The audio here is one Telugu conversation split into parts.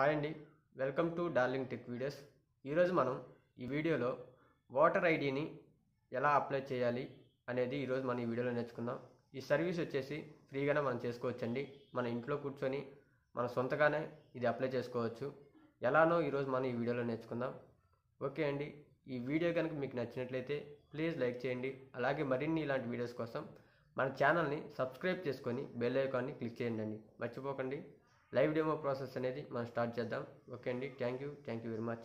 హాయ్ అండి welcome to darling tech videos ఈరోజు మనం ఈ వీడియోలో వాటర్ ఐడిని ఎలా అప్లై చేయాలి అనేది ఈరోజు మనం ఈ వీడియోలో నేర్చుకుందాం ఈ సర్వీస్ వచ్చేసి ఫ్రీగానే మనం చేసుకోవచ్చండి మన ఇంట్లో కూర్చొని మన సొంతగానే ఇది అప్లై చేసుకోవచ్చు ఎలానో ఈరోజు మనం ఈ వీడియోలో నేర్చుకుందాం ఓకే అండి ఈ వీడియో కనుక మీకు నచ్చినట్లయితే ప్లీజ్ లైక్ చేయండి అలాగే మరిన్ని ఇలాంటి వీడియోస్ కోసం మన ఛానల్ని సబ్స్క్రైబ్ చేసుకొని బెల్ ఐకాన్ని క్లిక్ చేయండి మర్చిపోకండి లైవ్ డెమో ప్రాసెస్ అనేది మనం స్టార్ట్ చేద్దాం ఓకే అండి thank you thank you very much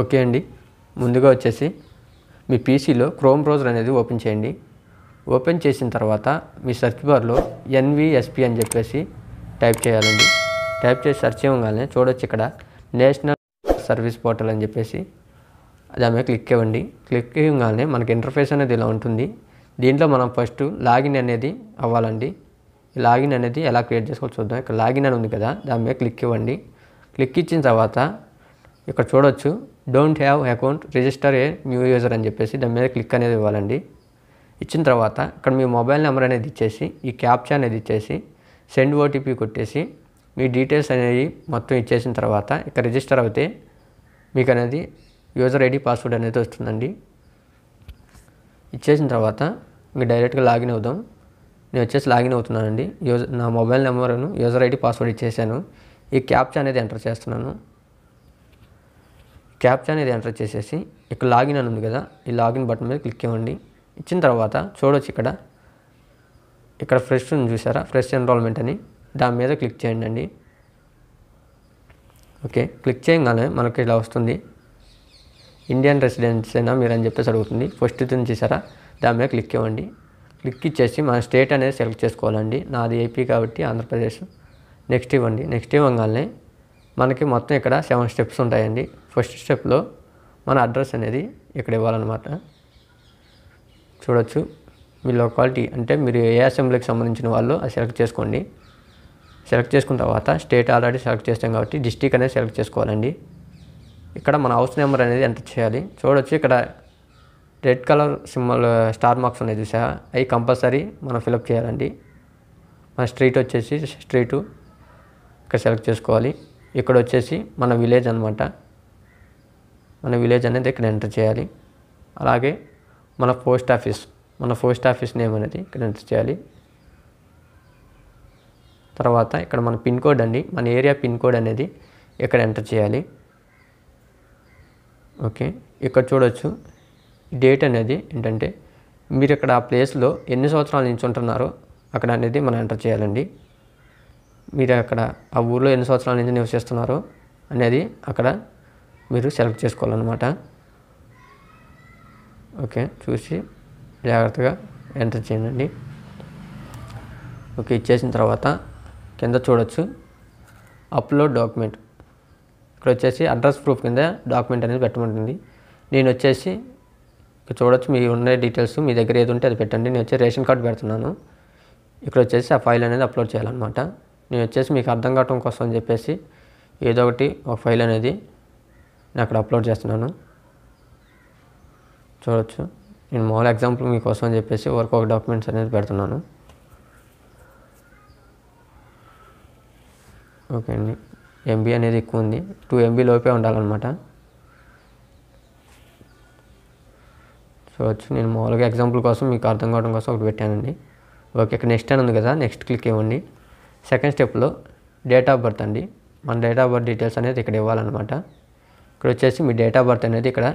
okay అండి ముందుగా వచ్చేసి మీ పీసీలో క్రోమ్ బ్రౌజర్ అనేది ఓపెన్ చేయండి ఓపెన్ చేసిన తర్వాత మీ సెర్చ్ బార్లో ఎన్విఎస్పి అని చెప్పేసి టైప్ చేయాలండి టైప్ చేసి సెర్చ్ చేయగానే చూడొచ్చు ఇక్కడ నేషనల్ సర్వీస్ పోర్టల్ అని చెప్పేసి దాని మీద క్లిక్ ఇవ్వండి క్లిక్ ఇవ్వగానే మనకి ఇంటర్ఫేస్ అనేది ఇలా ఉంటుంది దీంట్లో మనం ఫస్ట్ లాగిన్ అనేది అవ్వాలండి లాగిన్ అనేది ఎలా క్రియేట్ చేసుకోవచ్చు చూద్దాం ఇక్కడ లాగిన్ అని ఉంది కదా దాని మీద క్లిక్ ఇవ్వండి క్లిక్ ఇచ్చిన తర్వాత ఇక్కడ చూడొచ్చు don't have account register a new user అని చెప్పేసి దాని మీద క్లిక్ అనేది ఇవ్వాలండి ఇచ్చిన తర్వాత ఇక్కడ మీ మొబైల్ నెంబర్ అనేది ఇచ్చేసి ఈ క్యాప్చా అనేది ఇచ్చేసి సెండ్ ఓటీపీ కొట్టేసి మీ డీటెయిల్స్ అనేది మొత్తం ఇచ్చేసిన తర్వాత ఇక్కడ రిజిస్టర్ అయితే మీకు అనేది యూజర్ ఐడి పాస్వర్డ్ అనేది వస్తుందండి ఇచ్చేసిన తర్వాత మీకు డైరెక్ట్గా లాగిన్ అవుదాం నేను వచ్చేసి లాగిన్ అవుతున్నానండి యూజ్ నా మొబైల్ నెంబర్ను యూజర్ ఐడి పాస్వర్డ్ ఇచ్చేసాను ఈ క్యాప్చా అనేది ఎంటర్ చేస్తున్నాను క్యాప్చా అనేది ఎంటర్ చేసేసి ఇక్కడ లాగిన్ అని ఉంది కదా ఈ లాగిన్ బటన్ మీద క్లిక్ ఇవ్వండి ఇచ్చిన తర్వాత చూడొచ్చు ఇక్కడ ఇక్కడ ఫ్రెష్ ఉంది చూసారా ఫ్రెష్ ఎన్రోల్మెంట్ అని దాని మీద క్లిక్ చేయండి అండి ఓకే క్లిక్ చేయగానే మనకి ఇలా వస్తుంది ఇండియన్ రెసిడెన్సీనా మీరు అని చెప్పేసి అడుగుతుంది ఫస్ట్ చూసారా దాని మీద క్లిక్ ఇవ్వండి క్లిక్ ఇచ్చేసి మన స్టేట్ అనేది సెలెక్ట్ చేసుకోవాలండి నాది ఏపీ కాబట్టి ఆంధ్రప్రదేశ్ నెక్స్ట్ ఇవ్వండి నెక్స్ట్ ఇవ్వగానే మనకి మొత్తం ఇక్కడ సెవెన్ స్టెప్స్ ఉంటాయండి ఫస్ట్ స్టెప్లో మన అడ్రస్ అనేది ఇక్కడ ఇవ్వాలన్నమాట చూడొచ్చు మీ లొకాలిటీ అంటే మీరు ఏ అసెంబ్లీకి సంబంధించిన వాళ్ళు అది సెలెక్ట్ చేసుకోండి సెలెక్ట్ చేసుకున్న తర్వాత స్టేట్ ఆల్రెడీ సెలెక్ట్ చేస్తాం కాబట్టి డిస్టిక్ అనేది సెలెక్ట్ చేసుకోవాలండి ఇక్కడ మన హౌస్ నెంబర్ అనేది ఎంటర్ చేయాలి చూడొచ్చు ఇక్కడ red colour symbol star marks ఉన్నాయి చూసా అవి కంపల్సరీ మనం ఫిలప్ చేయాలండి మన స్ట్రీట్ వచ్చేసి స్ట్రీటు ఇక్కడ సెలెక్ట్ చేసుకోవాలి ఇక్కడ వచ్చేసి మన విలేజ్ అనమాట మన విలేజ్ అనేది ఇక్కడ ఎంటర్ చేయాలి అలాగే మన పోస్ట్ ఆఫీస్ మన పోస్ట్ ఆఫీస్ నేమ్ అనేది ఇక్కడ ఎంటర్ చేయాలి తర్వాత ఇక్కడ మన పిన్ కోడ్ అండి మన ఏరియా పిన్ కోడ్ అనేది ఇక్కడ ఎంటర్ చేయాలి ఓకే ఇక్కడ చూడొచ్చు డేట్ అనేది ఏంటంటే మీరు ఇక్కడ ఆ ప్లేస్లో ఎన్ని సంవత్సరాలు ఉంటున్నారో అక్కడ అనేది మనం ఎంటర్ చేయాలండి మీరు అక్కడ ఆ ఊర్లో ఎన్ని సంవత్సరాల నుంచి నివసిస్తున్నారో అనేది అక్కడ మీరు సెలెక్ట్ చేసుకోవాలన్నమాట ఓకే చూసి జాగ్రత్తగా ఎంటర్ చేయండి ఓకే ఇచ్చేసిన తర్వాత కింద చూడొచ్చు అప్లోడ్ డాక్యుమెంట్ ఇక్కడ వచ్చేసి అడ్రస్ ప్రూఫ్ కింద డాక్యుమెంట్ అనేది పెట్టమంటుంది నేను వచ్చేసి ఇక్కడ చూడొచ్చు మీ ఉన్న డీటెయిల్స్ మీ దగ్గర ఏది ఉంటే అది పెట్టండి నేను వచ్చి రేషన్ కార్డు పెడుతున్నాను ఇక్కడ వచ్చేసి ఆ ఫైల్ అనేది అప్లోడ్ చేయాలన్నమాట నేను వచ్చేసి మీకు అర్థం కావటం కోసం అని చెప్పేసి ఏదో ఒకటి ఒక ఫైల్ అనేది నేను అక్కడ అప్లోడ్ చేస్తున్నాను చూడొచ్చు నేను మామూలు ఎగ్జాంపుల్ మీకోసం అని చెప్పేసి వరకు ఒక డాక్యుమెంట్స్ అనేది పెడుతున్నాను ఓకే అండి ఎంబీ అనేది ఎక్కువ ఉంది టూ ఎంబీ లోపే ఉండాలన్నమాట చూడవచ్చు నేను మామూలుగా ఎగ్జాంపుల్ కోసం మీకు అర్థం కావడం కోసం ఒకటి పెట్టానండి ఓకే ఇక్కడ నెక్స్ట్ అని ఉంది కదా నెక్స్ట్ క్లిక్ ఇవ్వండి సెకండ్ స్టెప్లో డేట్ ఆఫ్ బర్త్ అండి మన డేట్ ఆఫ్ బర్త్ డీటెయిల్స్ అనేది ఇక్కడ ఇవ్వాలన్నమాట ఇక్కడ వచ్చేసి మీ డేట్ ఆఫ్ బర్త్ అనేది ఇక్కడ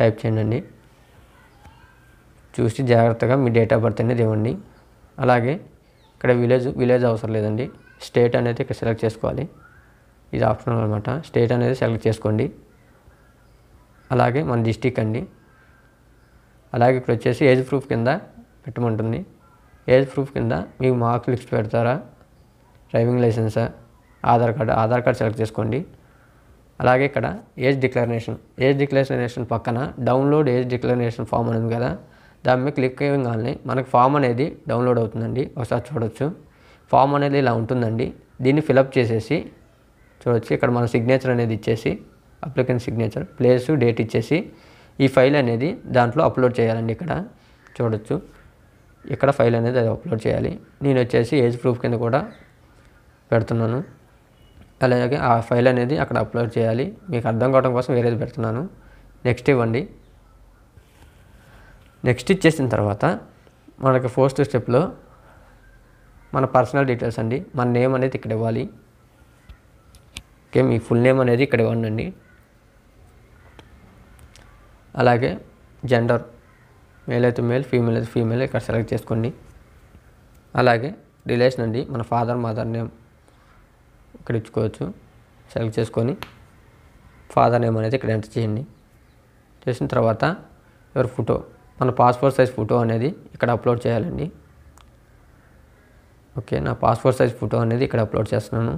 టైప్ చేయండి చూసి జాగ్రత్తగా మీ డేట్ ఆఫ్ బర్త్ అనేది ఇవ్వండి అలాగే ఇక్కడ విలేజ్ విలేజ్ అవసరం లేదండి స్టేట్ అనేది ఇక్కడ సెలెక్ట్ చేసుకోవాలి ఇది ఆప్షనల్ అనమాట స్టేట్ అనేది సెలెక్ట్ చేసుకోండి అలాగే మన డిస్టిక్ అండి అలాగే ఇక్కడ వచ్చేసి ఏజ్ ప్రూఫ్ కింద పెట్టమంటుంది ఏజ్ ప్రూఫ్ కింద మీకు మార్క్ లిస్ట్ పెడతారా డ్రైవింగ్ లైసెన్సా Aadhaar card Aadhaar card select చేసుకోండి అలాగే ఇక్కడ ఏజ్ డిక్లరేషన్ ఏజ్ డిక్లరేషన్ పక్కన డౌన్లోడ్ ఏజ్ డిక్లరేషన్ ఫామ్ అనేది కదా దాని మీద క్లిక్ చేయగానే మనకు ఫామ్ అనేది డౌన్లోడ్ అవుతుందండి ఒకసారి చూడొచ్చు ఫామ్ అనేది ఇలా ఉంటుందండి దీన్ని ఫిలప్ చేసేసి చూడొచ్చు ఇక్కడ మన సిగ్నేచర్ అనేది ఇచ్చేసి అప్లికెంట్ సిగ్నేచర్ ప్లేసు డేట్ ఇచ్చేసి ఈ ఫైల్ అనేది దాంట్లో అప్లోడ్ చేయాలండి ఇక్కడ చూడొచ్చు ఇక్కడ ఫైల్ అనేది అది అప్లోడ్ చేయాలి నేను వచ్చేసి ఏజ్ ప్రూఫ్ కింద కూడా పెడుతున్నాను అలాగే ఆ ఫైల్ అనేది అక్కడ అప్లోడ్ చేయాలి మీకు అర్థం కావడం కోసం వేరేది పెడుతున్నాను నెక్స్ట్ ఇవ్వండి నెక్స్ట్ ఇచ్చేసిన తర్వాత మనకి ఫోర్త్ స్టెప్లో మన పర్సనల్ డీటెయిల్స్ అండి మన నేమ్ అనేది ఇక్కడ ఇవ్వాలి ఓకే మీ ఫుల్ నేమ్ అనేది ఇక్కడ ఇవ్వండి అలాగే జెండర్ మేల్ అయితే మేల్ ఫీమేల్ అయితే ఫీమేల్ ఇక్కడ సెలెక్ట్ చేసుకోండి అలాగే రిలేషన్ అండి మన ఫాదర్ మదర్ నేమ్ ఇక్కడ ఇచ్చుకోవచ్చు సెలెక్ట్ చేసుకొని ఫాదర్ నేమ్ అనేది ఇక్కడ ఎంటర్ చేయండి చేసిన తర్వాత ఎవరి ఫోటో మన పాస్పోర్ట్ సైజ్ ఫోటో అనేది ఇక్కడ అప్లోడ్ చేయాలండి ఓకే నా పాస్పోర్ట్ సైజ్ ఫోటో అనేది ఇక్కడ అప్లోడ్ చేస్తున్నాను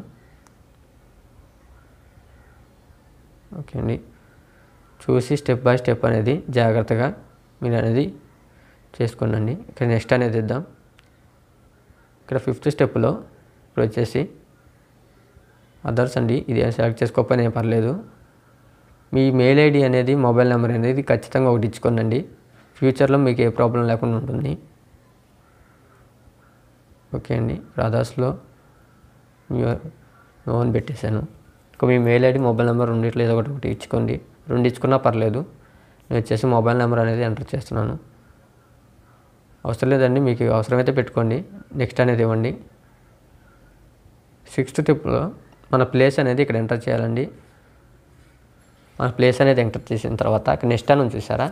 ఓకే అండి చూసి స్టెప్ బై స్టెప్ అనేది జాగ్రత్తగా మీరు అనేది చేసుకోనండి ఇక్కడ నెక్స్ట్ అనేది ఇద్దాం ఇక్కడ ఫిఫ్త్ స్టెప్లో ఇప్పుడు వచ్చేసి అదర్స్ అండి ఇది సెలెక్ట్ చేసుకోకపోయినా ఏం పర్లేదు మీ మెయిల్ ఐడి అనేది మొబైల్ నెంబర్ అనేది ఖచ్చితంగా ఒకటి ఇచ్చుకోనండి ఫ్యూచర్లో మీకు ఏ ప్రాబ్లం లేకుండా ఉంటుంది ఓకే అండి అదర్స్లో నో పెట్టేశాను ఇంకా మీ మెయిల్ ఐడి మొబైల్ నెంబర్ ఉండేట్లేదు ఒకటి ఒకటి ఇచ్చుకోండి రెండు ఇచ్చుకున్నా పర్లేదు నేను వచ్చేసి మొబైల్ నెంబర్ అనేది ఎంటర్ చేస్తున్నాను అవసరం లేదండి మీకు అవసరమైతే పెట్టుకోండి నెక్స్ట్ అనేది ఇవ్వండి సిక్స్త్ టిప్లో మన ప్లేస్ అనేది ఇక్కడ ఎంటర్ చేయాలండి మన ప్లేస్ అనేది ఎంటర్ చేసిన తర్వాత అక్కడ నెక్స్ట్ అని చూసారా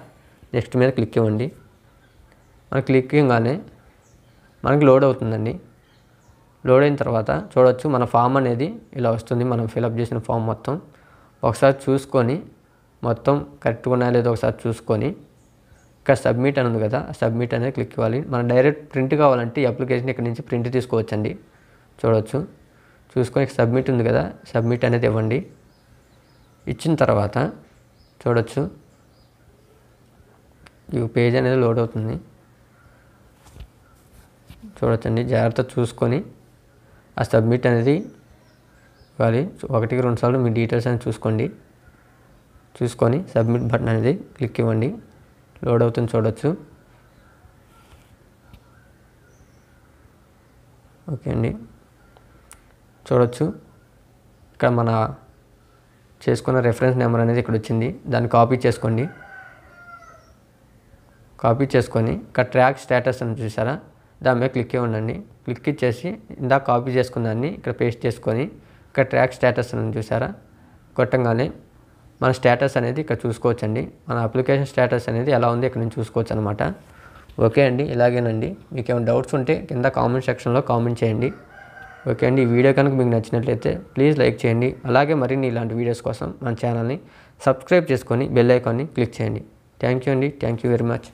నెక్స్ట్ మీద క్లిక్ ఇవ్వండి మనం క్లిక్ ఇవ్వగానే మనకి లోడ్ అవుతుందండి లోడ్ అయిన తర్వాత చూడవచ్చు మన ఫామ్ అనేది ఇలా వస్తుంది మనం ఫిలప్ చేసిన ఫామ్ మొత్తం ఒకసారి చూసుకొని మొత్తం కరెక్ట్గా ఉన్నా లేదో ఒకసారి చూసుకొని ఇక్కడ సబ్మిట్ అని ఉంది కదా సబ్మిట్ అనేది క్లిక్ ఇవ్వాలి మనం డైరెక్ట్ ప్రింట్ కావాలంటే అప్లికేషన్ ఇక్కడ నుంచి ప్రింట్ తీసుకోవచ్చండి చూడవచ్చు చూసుకొని సబ్మిట్ ఉంది కదా సబ్మిట్ అనేది ఇవ్వండి ఇచ్చిన తర్వాత చూడవచ్చు ఈ పేజ్ అనేది లోడ్ అవుతుంది చూడొచ్చండి జాగ్రత్త చూసుకొని ఆ సబ్మిట్ అనేది ఇవ్వాలి ఒకటికి రెండు సార్లు మీ డీటెయిల్స్ అనేది చూసుకోండి చూసుకొని సబ్మిట్ బటన్ అనేది క్లిక్ ఇవ్వండి లోడ్ అవుతుంది చూడవచ్చు ఓకే అండి చూడవచ్చు ఇక్కడ మన చేసుకున్న రెఫరెన్స్ నెంబర్ అనేది ఇక్కడ వచ్చింది దాన్ని కాపీ చేసుకోండి కాపీ చేసుకొని ఇక్కడ ట్రాక్ స్టేటస్ అని చూసారా దాని మీద క్లిక్ ఇవ్వండి క్లిక్ ఇచ్చేసి ఇందాక కాపీ చేసుకున్న దాన్ని ఇక్కడ పేస్ట్ చేసుకొని ఇక్కడ ట్రాక్ స్టేటస్ అని చూసారా కొట్టంగానే మన స్టేటస్ అనేది ఇక్కడ చూసుకోవచ్చండి మన అప్లికేషన్ స్టేటస్ అనేది ఎలా ఉంది ఇక్కడ నుంచి చూసుకోవచ్చు అనమాట ఓకే అండి ఇలాగేనండి మీకు ఏమైనా డౌట్స్ ఉంటే కింద కామెంట్ సెక్షన్లో కామెంట్ చేయండి ఓకే అండి ఈ వీడియో కనుక మీకు నచ్చినట్లయితే ప్లీజ్ లైక్ చేయండి అలాగే మరిన్ని ఇలాంటి వీడియోస్ కోసం మన ఛానల్ని సబ్స్క్రైబ్ చేసుకొని బెల్ ఐకాన్ని క్లిక్ చేయండి థ్యాంక్ యూ అండి థ్యాంక్ యూ వెరీ మచ్